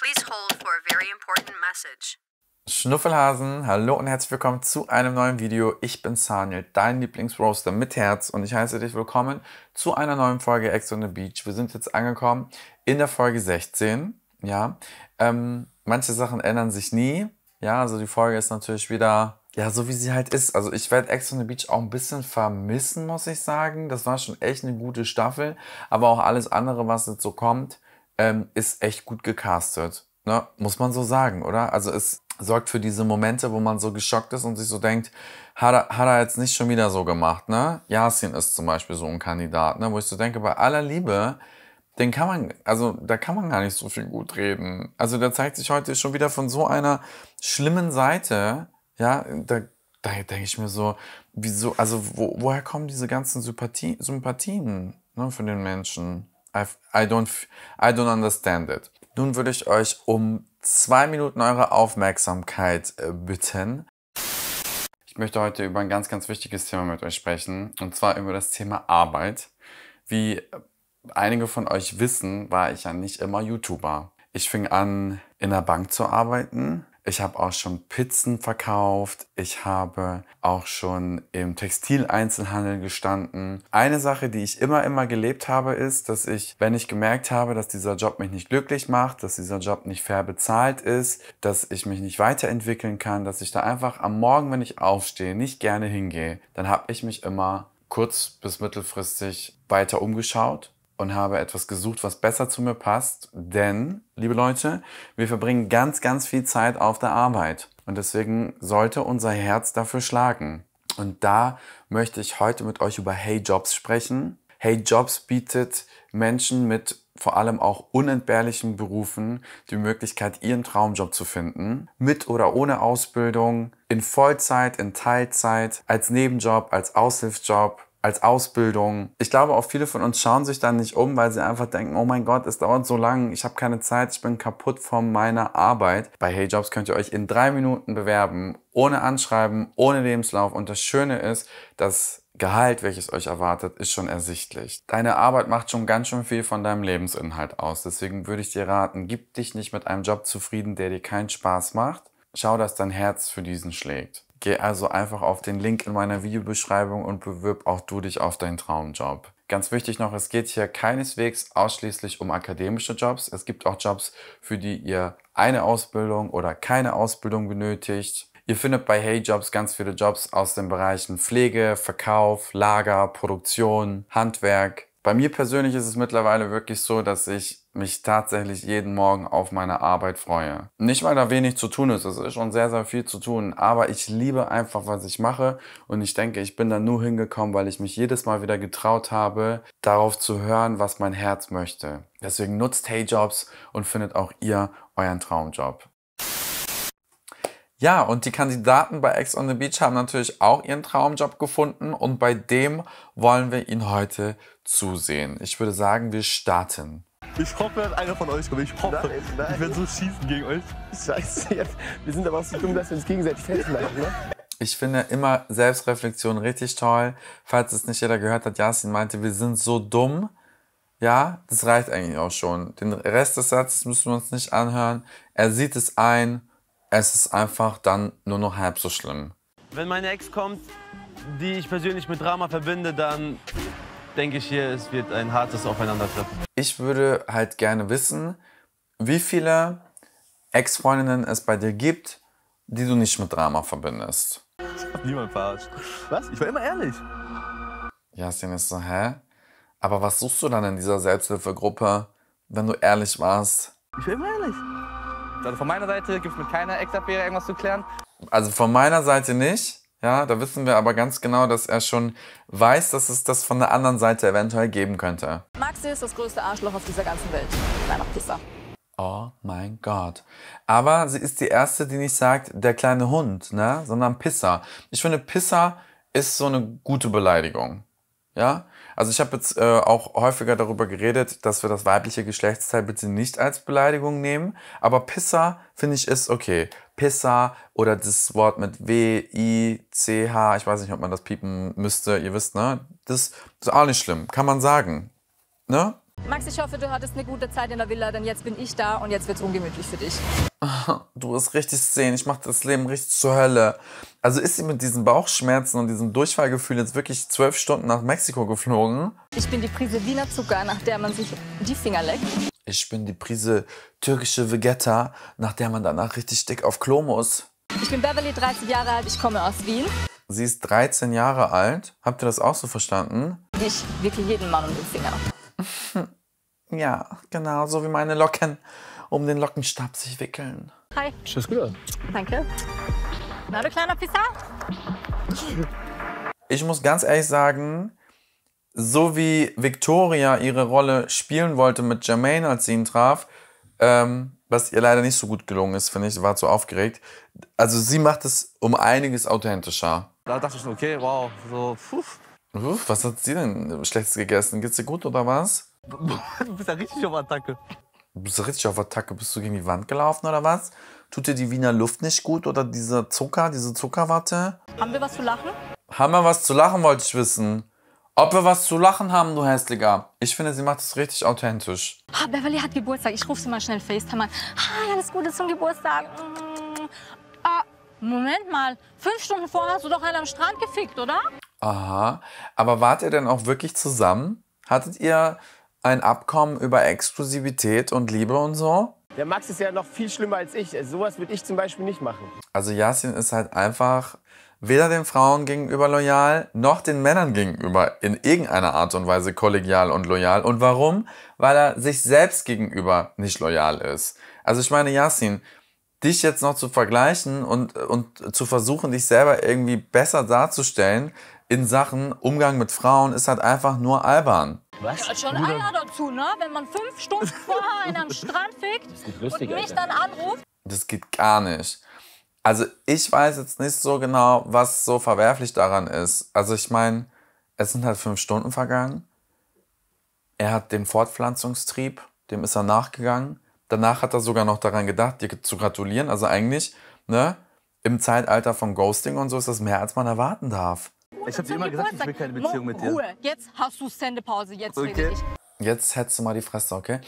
Please hold for a very important message. Schnuffelhasen, hallo und herzlich willkommen zu einem neuen Video. Ich bin Saniel, dein Lieblingsroaster mit Herz und ich heiße dich willkommen zu einer neuen Folge Ex on the Beach. Wir sind jetzt angekommen in der Folge 16. Ja, ähm, manche Sachen ändern sich nie. Ja, also die Folge ist natürlich wieder, ja, so wie sie halt ist. Also ich werde Ex on the Beach auch ein bisschen vermissen, muss ich sagen. Das war schon echt eine gute Staffel, aber auch alles andere, was jetzt so kommt ähm, ist echt gut gecastet. Ne? Muss man so sagen, oder? Also es sorgt für diese Momente, wo man so geschockt ist und sich so denkt, hat er, hat er jetzt nicht schon wieder so gemacht, ne? Yasin ist zum Beispiel so ein Kandidat, ne? Wo ich so denke, bei aller Liebe, den kann man, also da kann man gar nicht so viel gut reden. Also der zeigt sich heute schon wieder von so einer schlimmen Seite, ja, da, da denke ich mir so, wieso, also wo, woher kommen diese ganzen Sympathie, Sympathien ne, für den Menschen? I don't, I don't understand it. Nun würde ich euch um zwei Minuten eure Aufmerksamkeit äh, bitten. Ich möchte heute über ein ganz, ganz wichtiges Thema mit euch sprechen, und zwar über das Thema Arbeit. Wie äh, einige von euch wissen, war ich ja nicht immer YouTuber. Ich fing an, in der Bank zu arbeiten, ich habe auch schon Pizzen verkauft. Ich habe auch schon im Textileinzelhandel gestanden. Eine Sache, die ich immer, immer gelebt habe, ist, dass ich, wenn ich gemerkt habe, dass dieser Job mich nicht glücklich macht, dass dieser Job nicht fair bezahlt ist, dass ich mich nicht weiterentwickeln kann, dass ich da einfach am Morgen, wenn ich aufstehe, nicht gerne hingehe, dann habe ich mich immer kurz bis mittelfristig weiter umgeschaut und habe etwas gesucht, was besser zu mir passt. Denn, liebe Leute, wir verbringen ganz, ganz viel Zeit auf der Arbeit. Und deswegen sollte unser Herz dafür schlagen. Und da möchte ich heute mit euch über Hey Jobs sprechen. Hey Jobs bietet Menschen mit vor allem auch unentbehrlichen Berufen die Möglichkeit, ihren Traumjob zu finden, mit oder ohne Ausbildung, in Vollzeit, in Teilzeit, als Nebenjob, als Aushilfsjob, als Ausbildung. Ich glaube, auch viele von uns schauen sich dann nicht um, weil sie einfach denken, oh mein Gott, es dauert so lang, ich habe keine Zeit, ich bin kaputt von meiner Arbeit. Bei Hey Jobs könnt ihr euch in drei Minuten bewerben, ohne Anschreiben, ohne Lebenslauf. Und das Schöne ist, das Gehalt, welches euch erwartet, ist schon ersichtlich. Deine Arbeit macht schon ganz schön viel von deinem Lebensinhalt aus. Deswegen würde ich dir raten, gib dich nicht mit einem Job zufrieden, der dir keinen Spaß macht. Schau, dass dein Herz für diesen schlägt. Geh also einfach auf den Link in meiner Videobeschreibung und bewirb auch du dich auf deinen Traumjob. Ganz wichtig noch, es geht hier keineswegs ausschließlich um akademische Jobs. Es gibt auch Jobs, für die ihr eine Ausbildung oder keine Ausbildung benötigt. Ihr findet bei HeyJobs ganz viele Jobs aus den Bereichen Pflege, Verkauf, Lager, Produktion, Handwerk. Bei mir persönlich ist es mittlerweile wirklich so, dass ich mich tatsächlich jeden Morgen auf meine Arbeit freue. Nicht, weil da wenig zu tun ist, es ist schon sehr, sehr viel zu tun, aber ich liebe einfach, was ich mache und ich denke, ich bin da nur hingekommen, weil ich mich jedes Mal wieder getraut habe, darauf zu hören, was mein Herz möchte. Deswegen nutzt Hey Jobs und findet auch ihr euren Traumjob. Ja, und die Kandidaten bei Ex on the Beach haben natürlich auch ihren Traumjob gefunden und bei dem wollen wir ihn heute zusehen. Ich würde sagen, wir starten. Ich hoffe, einer von euch kommt. Ich hoffe. Nein, nein. Ich werde so schießen gegen euch. Scheiße, jetzt. wir sind aber auch so dumm, dass wir uns gegenseitig festmachen, ne? Ich finde immer Selbstreflexion richtig toll. Falls es nicht jeder gehört hat, Yasin meinte, wir sind so dumm. Ja, das reicht eigentlich auch schon. Den Rest des Satzes müssen wir uns nicht anhören. Er sieht es ein es ist einfach dann nur noch halb so schlimm. Wenn meine Ex kommt, die ich persönlich mit Drama verbinde, dann denke ich hier, es wird ein hartes Aufeinandertreffen. Ich würde halt gerne wissen, wie viele Ex-Freundinnen es bei dir gibt, die du nicht mit Drama verbindest. Ich hab niemand verarscht. Was? Ich war immer ehrlich. Jasin ist so, hä? Aber was suchst du dann in dieser Selbsthilfegruppe, wenn du ehrlich warst? Ich war immer ehrlich. Also von meiner Seite gibt es mit keiner Ex-Affäre irgendwas zu klären. Also von meiner Seite nicht. Ja, da wissen wir aber ganz genau, dass er schon weiß, dass es das von der anderen Seite eventuell geben könnte. Maxi ist das größte Arschloch auf dieser ganzen Welt. Einfach Pisser. Oh mein Gott. Aber sie ist die Erste, die nicht sagt, der kleine Hund, ne? sondern Pisser. Ich finde, Pisser ist so eine gute Beleidigung. Ja? Also ich habe jetzt äh, auch häufiger darüber geredet, dass wir das weibliche Geschlechtsteil bitte nicht als Beleidigung nehmen. Aber Pisser finde ich ist okay. Pisser oder das Wort mit W, I, C, H, ich weiß nicht, ob man das piepen müsste, ihr wisst, ne? Das ist auch nicht schlimm, kann man sagen. Ne? Max, ich hoffe, du hattest eine gute Zeit in der Villa, denn jetzt bin ich da und jetzt wird's ungemütlich für dich. Du bist richtig sehen, ich mache das Leben richtig zur Hölle. Also ist sie mit diesen Bauchschmerzen und diesem Durchfallgefühl jetzt wirklich zwölf Stunden nach Mexiko geflogen? Ich bin die Prise Wiener Zucker, nach der man sich die Finger leckt. Ich bin die Prise türkische Vegetta, nach der man danach richtig dick auf Klo muss. Ich bin Beverly, 30 Jahre alt, ich komme aus Wien. Sie ist 13 Jahre alt. Habt ihr das auch so verstanden? Ich wickel jeden Mann um den Finger. ja, genau, so wie meine Locken um den Lockenstab sich wickeln. Hi. Tschüss, gut aus. Danke. Na, du kleiner Pizza? Ich muss ganz ehrlich sagen, so wie Victoria ihre Rolle spielen wollte mit Jermaine, als sie ihn traf, ähm, was ihr leider nicht so gut gelungen ist, finde ich, war zu aufgeregt. Also sie macht es um einiges authentischer. Da dachte ich, okay, wow, so, puf, Uff, was hat sie denn Schlechtes gegessen? Geht's dir gut oder was? Du bist ja richtig auf Attacke. Du bist ja richtig auf Attacke. Bist du gegen die Wand gelaufen oder was? Tut dir die Wiener Luft nicht gut oder dieser Zucker, diese Zuckerwatte? Haben wir was zu lachen? Haben wir was zu lachen, wollte ich wissen. Ob wir was zu lachen haben, du Hässlicher. Ich finde, sie macht es richtig authentisch. Ah, Beverly hat Geburtstag. Ich rufe sie mal schnell FaceTime an. Hi, alles Gute zum Geburtstag. Mm. Ah, Moment mal. Fünf Stunden vorher hast du doch einen am Strand gefickt, oder? Aha. Aber wart ihr denn auch wirklich zusammen? Hattet ihr ein Abkommen über Exklusivität und Liebe und so? Der Max ist ja noch viel schlimmer als ich. Also sowas würde ich zum Beispiel nicht machen. Also Yasin ist halt einfach weder den Frauen gegenüber loyal, noch den Männern gegenüber in irgendeiner Art und Weise kollegial und loyal. Und warum? Weil er sich selbst gegenüber nicht loyal ist. Also ich meine, Yasin, dich jetzt noch zu vergleichen und, und zu versuchen, dich selber irgendwie besser darzustellen, in Sachen Umgang mit Frauen ist halt einfach nur albern. Was? Ja, schon Bruder? Eier dazu, ne? Wenn man fünf Stunden vorher einen am Strand fickt lustig, und mich Alter. dann anruft. Das geht gar nicht. Also ich weiß jetzt nicht so genau, was so verwerflich daran ist. Also ich meine, es sind halt fünf Stunden vergangen. Er hat dem Fortpflanzungstrieb, dem ist er nachgegangen. Danach hat er sogar noch daran gedacht, dir zu gratulieren. Also eigentlich, ne? Im Zeitalter von Ghosting und so ist das mehr, als man erwarten darf. Ich habe dir immer gesagt, ich will keine Beziehung mit dir. Ruhe, jetzt hast du Sendepause, jetzt okay. rede ich. Jetzt hättest du mal die Fresse, okay?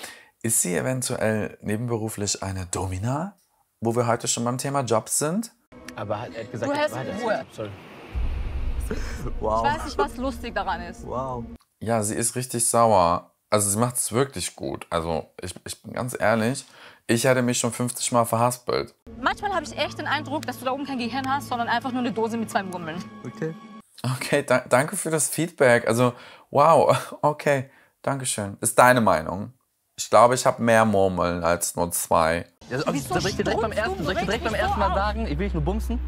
Ist sie eventuell nebenberuflich eine Domina? Wo wir heute schon beim Thema Jobs sind? Aber er hat gesagt, du hast Ruhe. Sorry. Wow. Ich weiß nicht, was lustig daran ist. Wow. Ja, sie ist richtig sauer. Also sie macht es wirklich gut. Also ich, ich bin ganz ehrlich, ich hätte mich schon 50 Mal verhaspelt. Manchmal habe ich echt den Eindruck, dass du da oben kein Gehirn hast, sondern einfach nur eine Dose mit zwei Murmeln. Okay. Okay, da, danke für das Feedback. Also, wow, okay, danke schön. Ist deine Meinung? Ich glaube, ich habe mehr Murmeln als nur zwei. Ja, also, Wieso soll ich dir direkt beim ersten, soll ich dir direkt beim ersten Mal sagen, ich will dich nur bumsen?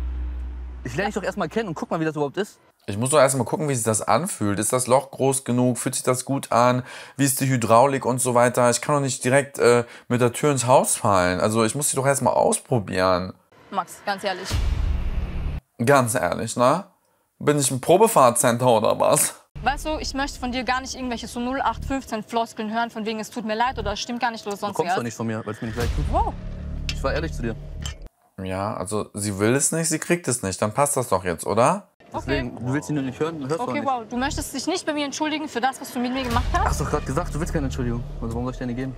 Ich lerne dich doch erstmal kennen und guck mal, wie das überhaupt ist. Ich muss doch erstmal gucken, wie sich das anfühlt. Ist das Loch groß genug? Fühlt sich das gut an? Wie ist die Hydraulik und so weiter? Ich kann doch nicht direkt äh, mit der Tür ins Haus fallen. Also ich muss sie doch erstmal ausprobieren. Max, ganz ehrlich. Ganz ehrlich, ne? Bin ich ein Probefahrtcenter oder was? Weißt du, ich möchte von dir gar nicht irgendwelche so 0815 Floskeln hören, von wegen es tut mir leid oder es stimmt gar nicht oder sonst was. Du kommst doch nicht von mir, weil es mir nicht leid tut. Wow. Ich war ehrlich zu dir. Ja, also sie will es nicht, sie kriegt es nicht. Dann passt das doch jetzt, oder? Deswegen, okay. du willst ihn nur nicht hören, hörst okay, nicht. Okay, wow, du möchtest dich nicht bei mir entschuldigen für das, was du mit mir gemacht hast? Hast doch gerade gesagt, du willst keine Entschuldigung. Also warum soll ich dir eine geben?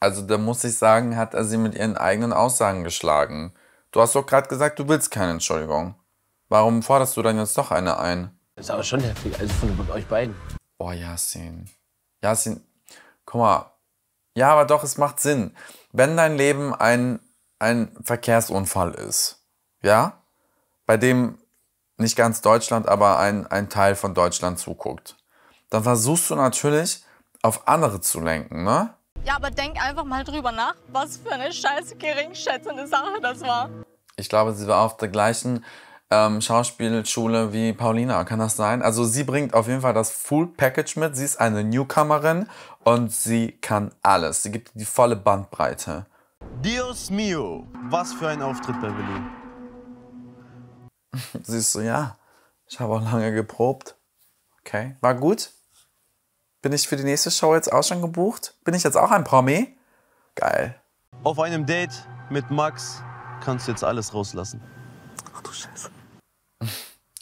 Also da muss ich sagen, hat er sie mit ihren eigenen Aussagen geschlagen. Du hast doch gerade gesagt, du willst keine Entschuldigung. Warum forderst du dann jetzt doch eine ein? Das ist aber schon heftig, also von euch beiden. Boah, Yasin. Yasin, guck mal. Ja, aber doch, es macht Sinn. Wenn dein Leben ein, ein Verkehrsunfall ist, ja, bei dem nicht ganz Deutschland, aber ein, ein Teil von Deutschland zuguckt, dann versuchst du natürlich, auf andere zu lenken, ne? Ja, aber denk einfach mal drüber nach, was für eine scheiße geringschätzende Sache das war. Ich glaube, sie war auf der gleichen ähm, Schauspielschule wie Paulina. Kann das sein? Also sie bringt auf jeden Fall das Full Package mit. Sie ist eine Newcomerin und sie kann alles. Sie gibt die volle Bandbreite. Dios mio, was für ein Auftritt, Beverly. Siehst du, ja. Ich habe auch lange geprobt. Okay, war gut. Bin ich für die nächste Show jetzt auch schon gebucht? Bin ich jetzt auch ein Promi? Geil. Auf einem Date mit Max kannst du jetzt alles rauslassen. Ach du Scheiße.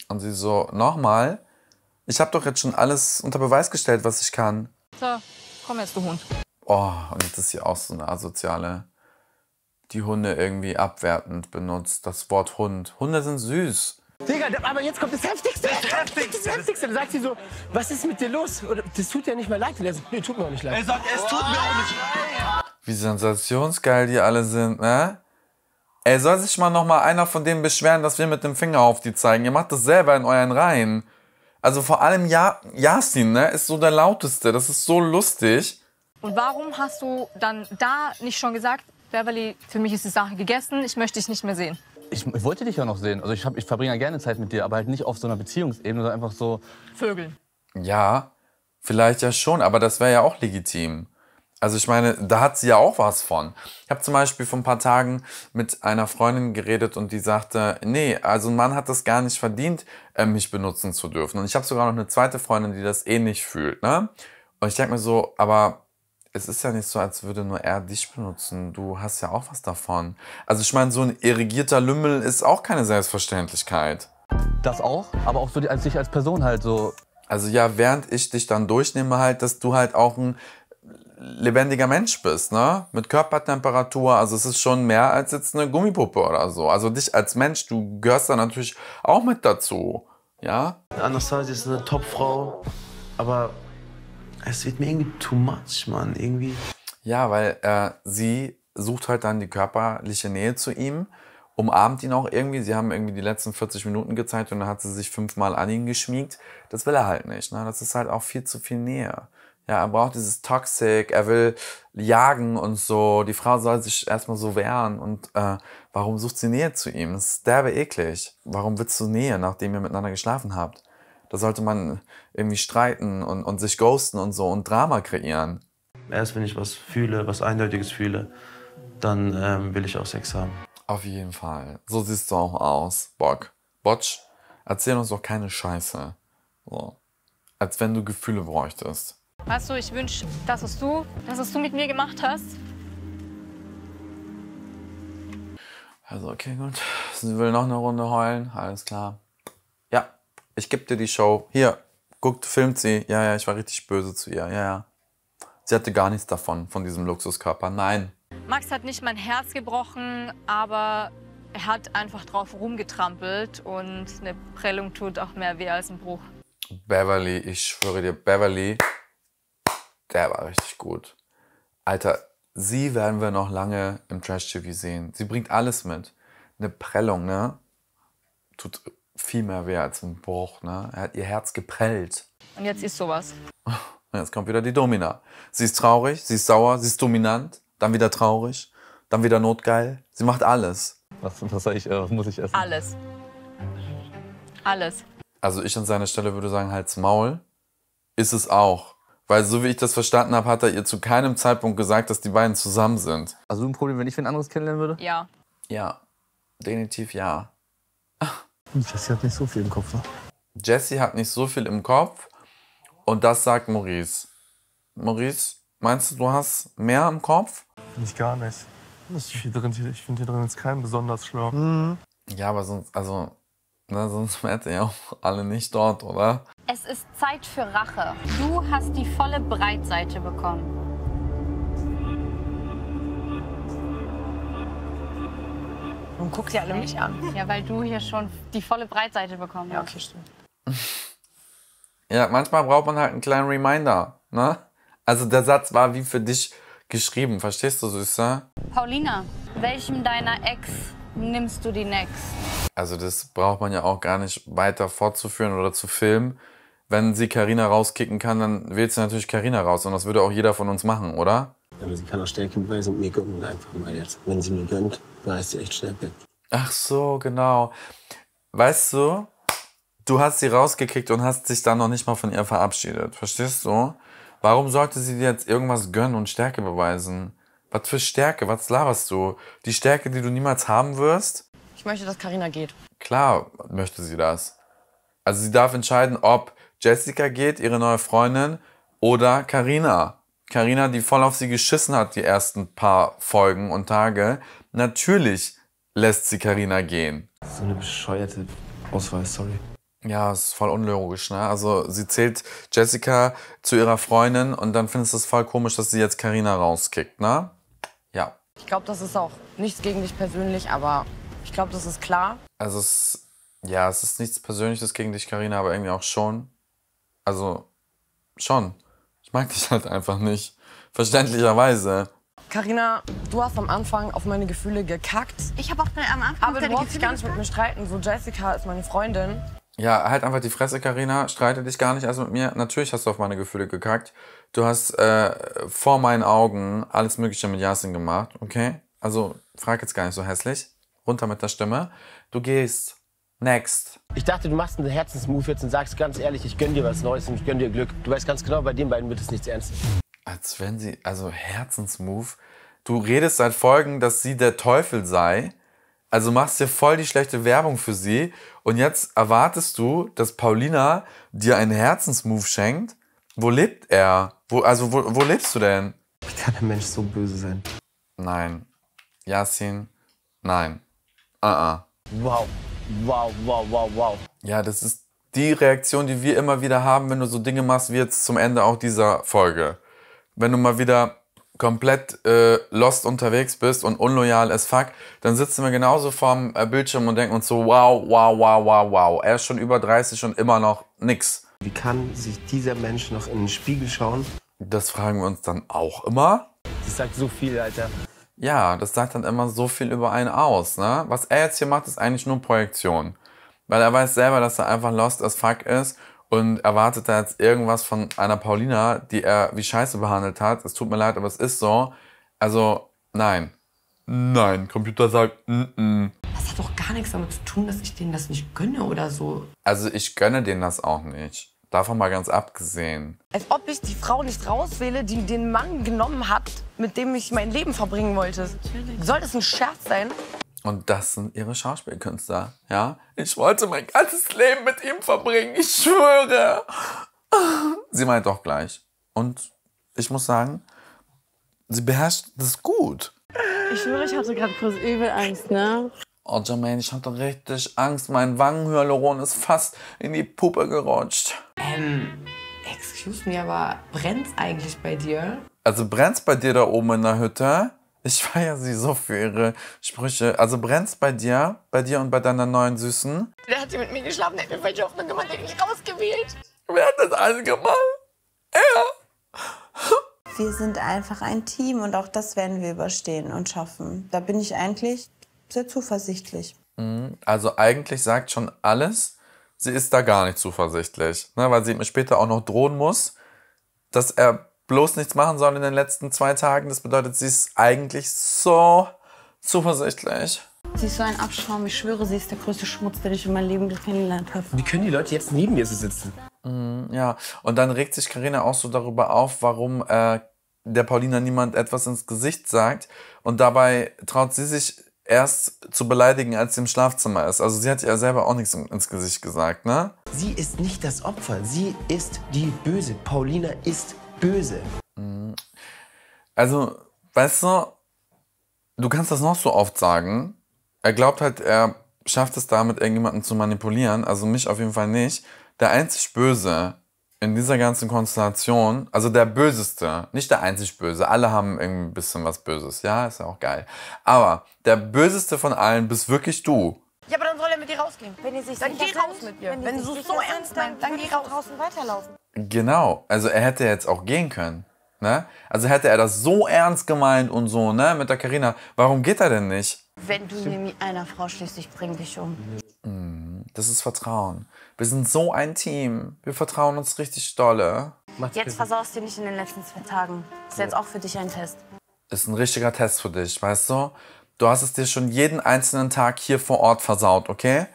Und sie so, nochmal? Ich habe doch jetzt schon alles unter Beweis gestellt, was ich kann. So, komm jetzt, du Hund. Oh, und jetzt ist sie auch so eine asoziale, die Hunde irgendwie abwertend benutzt, das Wort Hund. Hunde sind süß. Digga, aber jetzt kommt das Heftigste. Das Heftigste. Das Heftigste. Dann sagt sie so, was ist mit dir los? das tut ja nicht mal leid. Und er sagt, nee, tut mir auch nicht leid. Er sagt, es tut mir auch nicht leid. Wie sensationsgeil die alle sind, ne? Ey, soll sich mal nochmal einer von denen beschweren, dass wir mit dem Finger auf die zeigen. Ihr macht das selber in euren Reihen. Also vor allem ja Yasin, ne, ist so der lauteste. Das ist so lustig. Und warum hast du dann da nicht schon gesagt, Beverly, für mich ist die Sache gegessen, ich möchte dich nicht mehr sehen? Ich, ich wollte dich ja noch sehen. Also ich, ich verbringe ja gerne Zeit mit dir, aber halt nicht auf so einer Beziehungsebene, sondern einfach so. Vögeln. Ja, vielleicht ja schon, aber das wäre ja auch legitim. Also ich meine, da hat sie ja auch was von. Ich habe zum Beispiel vor ein paar Tagen mit einer Freundin geredet und die sagte, nee, also ein Mann hat das gar nicht verdient, äh, mich benutzen zu dürfen. Und ich habe sogar noch eine zweite Freundin, die das ähnlich eh fühlt. Ne? Und ich denke mir so, aber es ist ja nicht so, als würde nur er dich benutzen. Du hast ja auch was davon. Also ich meine, so ein irrigierter Lümmel ist auch keine Selbstverständlichkeit. Das auch, aber auch so die, als dich als Person halt so. Also ja, während ich dich dann durchnehme halt, dass du halt auch ein lebendiger Mensch bist, ne? Mit Körpertemperatur, also es ist schon mehr als jetzt eine Gummipuppe oder so. Also dich als Mensch, du gehörst da natürlich auch mit dazu, ja? Anastasia ist eine Topfrau, aber es wird mir irgendwie too much, man, irgendwie. Ja, weil äh, sie sucht halt dann die körperliche Nähe zu ihm, umarmt ihn auch irgendwie. Sie haben irgendwie die letzten 40 Minuten gezeigt und dann hat sie sich fünfmal an ihn geschmiegt. Das will er halt nicht, ne? Das ist halt auch viel zu viel Nähe. Ja, er braucht dieses Toxic, er will jagen und so. Die Frau soll sich erstmal so wehren und äh, warum sucht sie Nähe zu ihm? Das ist derbe eklig. Warum willst du Nähe, nachdem ihr miteinander geschlafen habt? Da sollte man irgendwie streiten und, und sich ghosten und so und Drama kreieren. Erst wenn ich was fühle, was Eindeutiges fühle, dann ähm, will ich auch Sex haben. Auf jeden Fall. So siehst du auch aus, Bock. Botsch, erzähl uns doch keine Scheiße. So. Als wenn du Gefühle bräuchtest. Weißt du, ich wünsche, dass es du, dass es du mit mir gemacht hast. Also, okay, gut. Sie will noch eine Runde heulen, alles klar. Ja, ich gebe dir die Show. Hier, guckt, filmt sie. Ja, ja, ich war richtig böse zu ihr, ja, ja. Sie hatte gar nichts davon, von diesem Luxuskörper, nein. Max hat nicht mein Herz gebrochen, aber er hat einfach drauf rumgetrampelt und eine Prellung tut auch mehr weh als ein Bruch. Beverly, ich schwöre dir, Beverly, der war richtig gut. Alter, sie werden wir noch lange im Trash-TV sehen. Sie bringt alles mit. Eine Prellung, ne? Tut viel mehr weh als ein Bruch, ne? Er hat ihr Herz geprellt. Und jetzt ist sowas. jetzt kommt wieder die Domina. Sie ist traurig, sie ist sauer, sie ist dominant, dann wieder traurig, dann wieder notgeil. Sie macht alles. Was, was, ich, äh, was muss ich essen? Alles. Alles. Also ich an seiner Stelle würde sagen, halt's Maul. Ist es auch. Weil so wie ich das verstanden habe, hat er ihr zu keinem Zeitpunkt gesagt, dass die beiden zusammen sind. Also ein Problem, wenn ich ein anderes kennenlernen würde? Ja. Ja, definitiv ja. Hm, Jesse hat nicht so viel im Kopf, ne? Jesse hat nicht so viel im Kopf und das sagt Maurice. Maurice, meinst du, du hast mehr im Kopf? Nicht gar nicht. Ich finde hier drin, hier drin jetzt keinen besonders schlau. Mhm. Ja, aber sonst, also na, sonst wärt ihr auch alle nicht dort, oder? Es ist Zeit für Rache. Du hast die volle Breitseite bekommen. Nun guckt ihr alle mich an? Ja, weil du hier schon die volle Breitseite bekommen hast. Ja, okay, stimmt. Ja, manchmal braucht man halt einen kleinen Reminder, ne? Also der Satz war wie für dich geschrieben, verstehst du, Süße? Paulina, welchem deiner Ex nimmst du die Next? Also das braucht man ja auch gar nicht weiter fortzuführen oder zu filmen. Wenn sie Karina rauskicken kann, dann wählt sie natürlich Karina raus und das würde auch jeder von uns machen, oder? Aber sie kann auch Stärke beweisen und mir gönnen einfach mal jetzt. Wenn sie mir gönnt, dann ist sie echt Stärke. Ach so, genau. Weißt du, du hast sie rausgekickt und hast dich dann noch nicht mal von ihr verabschiedet. Verstehst du? Warum sollte sie dir jetzt irgendwas gönnen und Stärke beweisen? Was für Stärke, was laberst du? Die Stärke, die du niemals haben wirst? Ich möchte, dass Karina geht. Klar möchte sie das. Also sie darf entscheiden, ob Jessica geht, ihre neue Freundin, oder Karina. Karina, die voll auf sie geschissen hat die ersten paar Folgen und Tage. Natürlich lässt sie Karina gehen. So eine bescheuerte Auswahl, sorry. Ja, ist voll unlogisch, ne? Also sie zählt Jessica zu ihrer Freundin und dann findest du es voll komisch, dass sie jetzt Karina rauskickt, ne? Ich glaube, das ist auch nichts gegen dich persönlich, aber ich glaube, das ist klar. Also es, ja, es ist nichts Persönliches gegen dich, Karina, aber irgendwie auch schon. Also schon. Ich mag dich halt einfach nicht. Verständlicherweise. Carina, du hast am Anfang auf meine Gefühle gekackt. Ich habe auch am Anfang Aber du brauchst dich gar nicht mit mir streiten. So, Jessica ist meine Freundin ja, halt einfach die Fresse, Karina. Streite dich gar nicht erst mit mir. Natürlich hast du auf meine Gefühle gekackt. Du hast äh, vor meinen Augen alles Mögliche mit Yasin gemacht, okay? Also frag jetzt gar nicht so hässlich. Runter mit der Stimme. Du gehst. Next. Ich dachte, du machst einen Herzensmove jetzt und sagst ganz ehrlich, ich gönn dir was Neues und ich gönn dir Glück. Du weißt ganz genau, bei den beiden wird es nichts Ernstes. Als wenn sie, also Herzensmove. Du redest seit Folgen, dass sie der Teufel sei also machst dir voll die schlechte Werbung für sie und jetzt erwartest du, dass Paulina dir einen Herzensmove schenkt. Wo lebt er? Wo, also wo, wo lebst du denn? Wie kann ein Mensch so böse sein? Nein. Yasin, nein. Ah, uh ah. -uh. Wow, wow, wow, wow, wow. Ja, das ist die Reaktion, die wir immer wieder haben, wenn du so Dinge machst, wie jetzt zum Ende auch dieser Folge. Wenn du mal wieder komplett äh, lost unterwegs bist und unloyal as fuck, dann sitzen wir genauso vorm äh, Bildschirm und denken uns so, wow, wow, wow, wow, wow. Er ist schon über 30 und immer noch nix. Wie kann sich dieser Mensch noch in den Spiegel schauen? Das fragen wir uns dann auch immer. Das sagt so viel, Alter. Ja, das sagt dann immer so viel über einen aus, ne? Was er jetzt hier macht, ist eigentlich nur Projektion. Weil er weiß selber, dass er einfach lost as fuck ist und erwartet da jetzt irgendwas von einer Paulina, die er wie scheiße behandelt hat. Es tut mir leid, aber es ist so. Also, nein. Nein, Computer sagt, mm -mm. Das hat doch gar nichts damit zu tun, dass ich denen das nicht gönne oder so. Also ich gönne denen das auch nicht. Davon mal ganz abgesehen. Als ob ich die Frau nicht rauswähle, die den Mann genommen hat, mit dem ich mein Leben verbringen wollte. Natürlich. Soll das ein Scherz sein? Und das sind ihre Schauspielkünstler, ja? Ich wollte mein ganzes Leben mit ihm verbringen, ich schwöre. Sie meint auch gleich. Und ich muss sagen, sie beherrscht das gut. Ich schwöre, ich hatte gerade kurz übel Angst, ne? Oh, Jermaine, ich hatte richtig Angst. Mein Wangenhyaluron ist fast in die Puppe gerutscht. Ähm, excuse me, aber brennt's eigentlich bei dir? Also brennt's bei dir da oben in der Hütte? Ich feiere sie so für ihre Sprüche. Also brennt's bei dir, bei dir und bei deiner neuen Süßen. Der hat sie mit mir geschlafen, der hat mir falsche Hoffnung gemacht, der hat mich ausgewählt. Wer hat das alles gemacht? Er. Wir sind einfach ein Team und auch das werden wir überstehen und schaffen. Da bin ich eigentlich sehr zuversichtlich. Mhm. Also eigentlich sagt schon alles, sie ist da gar nicht zuversichtlich. Ne? Weil sie mir später auch noch drohen muss, dass er bloß nichts machen soll in den letzten zwei Tagen. Das bedeutet, sie ist eigentlich so zuversichtlich. Sie ist so ein Abschaum. Ich schwöre, sie ist der größte Schmutz, den ich in meinem Leben kennengelernt habe. Wie können die Leute jetzt neben ihr sitzen? Mm, ja, und dann regt sich Karina auch so darüber auf, warum äh, der Paulina niemand etwas ins Gesicht sagt. Und dabei traut sie sich erst zu beleidigen, als sie im Schlafzimmer ist. Also sie hat ja selber auch nichts ins Gesicht gesagt, ne? Sie ist nicht das Opfer, sie ist die Böse. Paulina ist böse. Also, weißt du, du kannst das noch so oft sagen. Er glaubt halt, er schafft es damit, irgendjemanden zu manipulieren. Also mich auf jeden Fall nicht. Der einzig Böse in dieser ganzen Konstellation, also der Böseste, nicht der einzig Böse, alle haben irgendwie ein bisschen was Böses, ja, ist ja auch geil. Aber der Böseste von allen bist wirklich du. Ja, aber dann soll er mit dir rausgehen. Wenn ihr sich dann geh raus mit mir. Wenn, wenn du so ernst meinst, dann, dann geh raus. draußen weiterlaufen. Genau, also er hätte jetzt auch gehen können. Ne? Also hätte er das so ernst gemeint und so, ne, mit der Karina, warum geht er denn nicht? Wenn du mir mit einer Frau schließt, ich bring dich um. Mhm, das ist Vertrauen. Wir sind so ein Team. Wir vertrauen uns richtig dolle. Jetzt versaust du nicht in den letzten zwei Tagen. Ist jetzt auch für dich ein Test. Ist ein richtiger Test für dich, weißt du? Du hast es dir schon jeden einzelnen Tag hier vor Ort versaut, okay?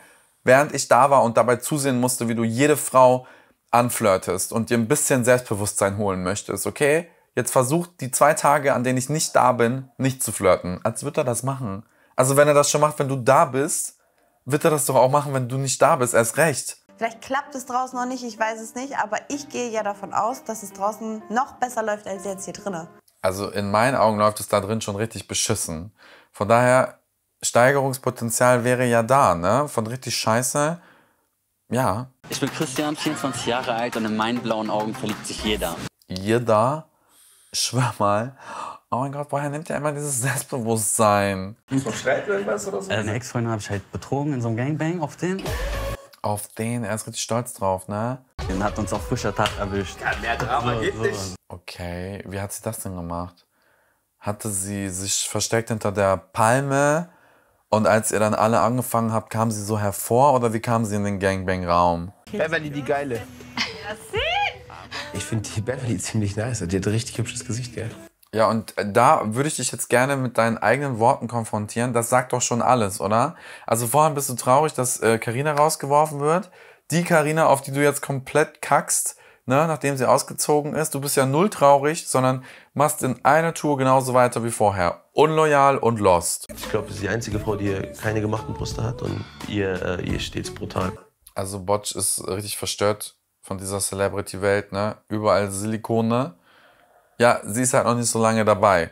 Während ich da war und dabei zusehen musste, wie du jede Frau anflirtest und dir ein bisschen Selbstbewusstsein holen möchtest, okay? Jetzt versucht die zwei Tage, an denen ich nicht da bin, nicht zu flirten. Als wird er das machen. Also wenn er das schon macht, wenn du da bist, wird er das doch auch machen, wenn du nicht da bist. Erst recht. Vielleicht klappt es draußen noch nicht, ich weiß es nicht, aber ich gehe ja davon aus, dass es draußen noch besser läuft als jetzt hier drinnen. Also in meinen Augen läuft es da drin schon richtig beschissen. Von daher, Steigerungspotenzial wäre ja da, ne? Von richtig scheiße ja. Ich bin Christian, 24 Jahre alt und in meinen blauen Augen verliebt sich jeder. Jeder? Schwör mal. Oh mein Gott, woher nimmt ihr immer dieses Selbstbewusstsein? So Streit irgendwas oder so? Äh, eine Ex-Freundin habe ich halt betrogen in so einem Gangbang auf den. Auf den? Er ist richtig stolz drauf, ne? Den hat uns auf frischer Tat erwischt. Ja, mehr Drama so, geht so. nicht. Okay, wie hat sie das denn gemacht? Hatte sie sich versteckt hinter der Palme? Und als ihr dann alle angefangen habt, kamen sie so hervor oder wie kamen sie in den Gangbang-Raum? Beverly die Geile. Ich finde die Beverly ziemlich nice. Die hat ein richtig hübsches Gesicht, gell? Ja, und da würde ich dich jetzt gerne mit deinen eigenen Worten konfrontieren. Das sagt doch schon alles, oder? Also vorhin bist du traurig, dass Karina äh, rausgeworfen wird. Die Karina, auf die du jetzt komplett kackst, ne, nachdem sie ausgezogen ist. Du bist ja null traurig, sondern machst in einer Tour genauso weiter wie vorher. Unloyal und lost. Ich glaube, sie ist die einzige Frau, die keine gemachten Brüste hat und ihr, äh, ihr stets brutal. Also Botch ist richtig verstört von dieser Celebrity-Welt, ne? Überall Silikone. Ja, sie ist halt noch nicht so lange dabei.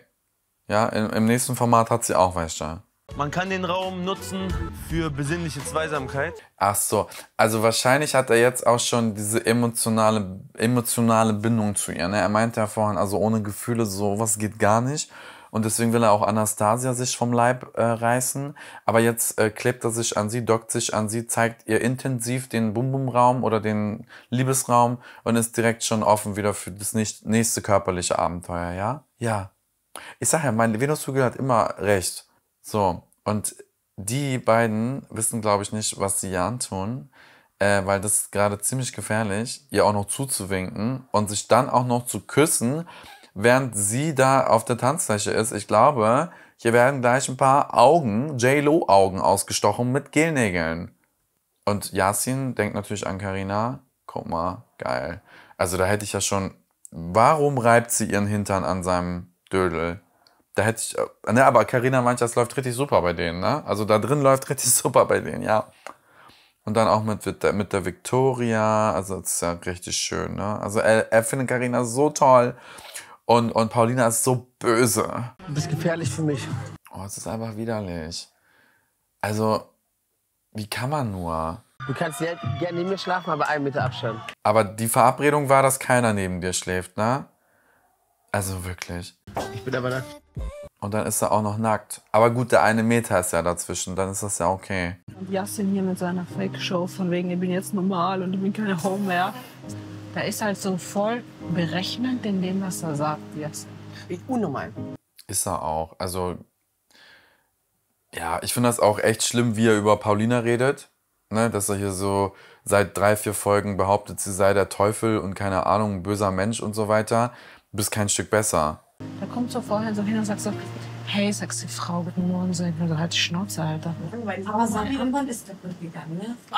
Ja, im, im nächsten Format hat sie auch weißt du. Man kann den Raum nutzen für besinnliche Zweisamkeit. Ach so, also wahrscheinlich hat er jetzt auch schon diese emotionale, emotionale Bindung zu ihr. Ne? Er meinte ja vorhin, also ohne Gefühle sowas geht gar nicht. Und deswegen will er auch Anastasia sich vom Leib äh, reißen. Aber jetzt äh, klebt er sich an sie, dockt sich an sie, zeigt ihr intensiv den Bum-Bum-Raum oder den Liebesraum und ist direkt schon offen wieder für das nicht, nächste körperliche Abenteuer, ja? Ja. Ich sag ja, mein venus hügel hat immer recht. So, und die beiden wissen, glaube ich, nicht, was sie ja antun, äh, weil das ist gerade ziemlich gefährlich, ihr auch noch zuzuwinken und sich dann auch noch zu küssen, während sie da auf der Tanzfläche ist. Ich glaube, hier werden gleich ein paar Augen, J-Lo-Augen ausgestochen mit Gelnägeln. Und Yasin denkt natürlich an Karina. Guck mal, geil. Also da hätte ich ja schon, warum reibt sie ihren Hintern an seinem Dödel? Da hätte ich, äh, ne, aber Karina meint, das läuft richtig super bei denen, ne? Also da drin läuft richtig super bei denen, ja. Und dann auch mit, mit der Victoria, also das ist ja richtig schön, ne? Also er, er findet Karina so toll und, und Paulina ist so böse. Du bist gefährlich für mich. Oh, es ist einfach widerlich. Also, wie kann man nur? Du kannst gerne neben mir schlafen, aber einen Meter Abstand. Aber die Verabredung war, dass keiner neben dir schläft, ne? Also wirklich. Ich bin aber da. Und dann ist er auch noch nackt. Aber gut, der eine Meter ist ja dazwischen, dann ist das ja okay. Und Justin hier mit seiner Fake-Show von wegen, ich bin jetzt normal und ich bin keine Home mehr. Da ist halt so voll berechnend in dem, was er sagt, Justin. Bin unnormal. Ist er auch. Also, ja, ich finde das auch echt schlimm, wie er über Paulina redet. Ne, dass er hier so seit drei, vier Folgen behauptet, sie sei der Teufel und keine Ahnung, ein böser Mensch und so weiter. Du bist kein Stück besser. Da kommt so vorher so hin und sagt so, hey, sagst du Frau, guten Morgen, sag ich mir so, halt die Schnauze, Alter. Aber sein Armband ist kaputt gegangen, ne? Oh,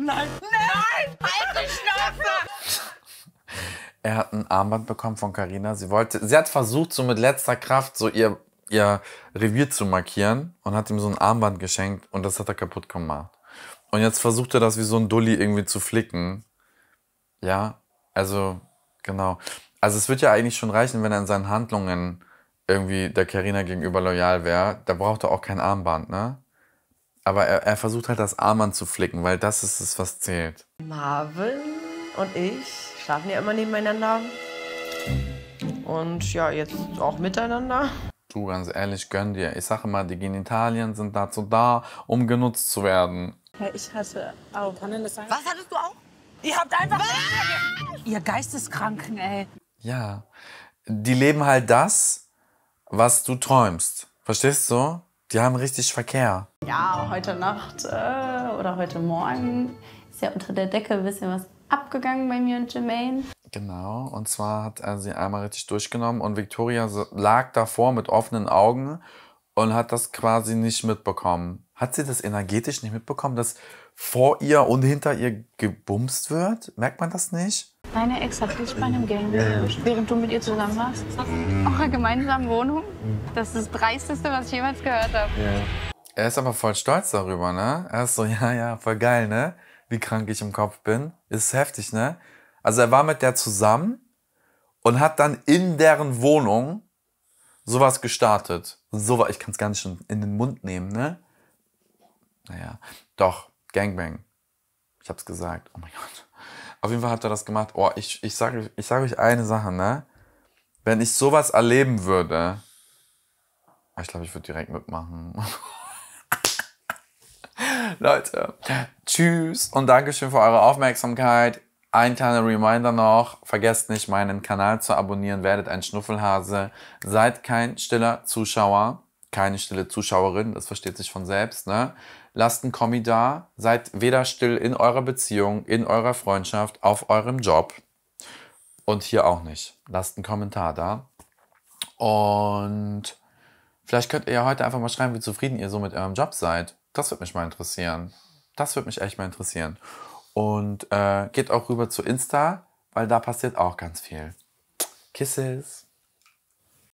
nein, nein, halt die Schnauze! er hat ein Armband bekommen von Carina. Sie wollte, sie hat versucht, so mit letzter Kraft so ihr, ihr Revier zu markieren und hat ihm so ein Armband geschenkt und das hat er kaputt gemacht. Und jetzt versucht er das wie so ein Dulli irgendwie zu flicken. Ja, also, genau. Also es wird ja eigentlich schon reichen, wenn er in seinen Handlungen irgendwie der Karina gegenüber loyal wäre. Da braucht er auch kein Armband, ne? Aber er, er versucht halt das Armband zu flicken, weil das ist es, was zählt. Marvin und ich schlafen ja immer nebeneinander. Und ja, jetzt auch miteinander. Du, ganz ehrlich, gönn dir. Ich sage immer, die Genitalien sind dazu da, um genutzt zu werden. Ja, ich hatte auch. Was hattest du auch? Ihr habt einfach... Ah! Ihr Geisteskranken, ey. Ja. Die leben halt das, was du träumst. Verstehst du? Die haben richtig Verkehr. Ja, heute Nacht äh, oder heute Morgen ist ja unter der Decke ein bisschen was abgegangen bei mir und Jermaine. Genau, und zwar hat er sie einmal richtig durchgenommen und Victoria lag davor mit offenen Augen und hat das quasi nicht mitbekommen. Hat sie das energetisch nicht mitbekommen, dass vor ihr und hinter ihr gebumst wird? Merkt man das nicht? Nein, exakt, die ist bei einem Gang. Ja, ja. Während du mit ihr zusammen warst. Mhm. Eure gemeinsamen Wohnung? Das ist das Dreisteste, was ich jemals gehört habe. Ja. Er ist aber voll stolz darüber, ne? Er ist so, ja, ja, voll geil, ne? Wie krank ich im Kopf bin. Ist heftig, ne? Also er war mit der zusammen und hat dann in deren Wohnung sowas gestartet. So ich kann es gar nicht schon in den Mund nehmen, ne? Naja, doch, Gangbang. Ich hab's gesagt. Oh mein Gott. Auf jeden Fall hat er das gemacht. Oh, ich, ich sage ich sag euch eine Sache, ne? Wenn ich sowas erleben würde, ah, ich glaube, ich würde direkt mitmachen. Leute, tschüss und Dankeschön für eure Aufmerksamkeit. Ein kleiner Reminder noch, vergesst nicht, meinen Kanal zu abonnieren, werdet ein Schnuffelhase, seid kein stiller Zuschauer, keine stille Zuschauerin, das versteht sich von selbst, ne? lasst ein Kommi da, seid weder still in eurer Beziehung, in eurer Freundschaft, auf eurem Job und hier auch nicht. Lasst einen Kommentar da. Und vielleicht könnt ihr ja heute einfach mal schreiben, wie zufrieden ihr so mit eurem Job seid. Das würde mich mal interessieren. Das würde mich echt mal interessieren. Und äh, geht auch rüber zu Insta, weil da passiert auch ganz viel. Kisses!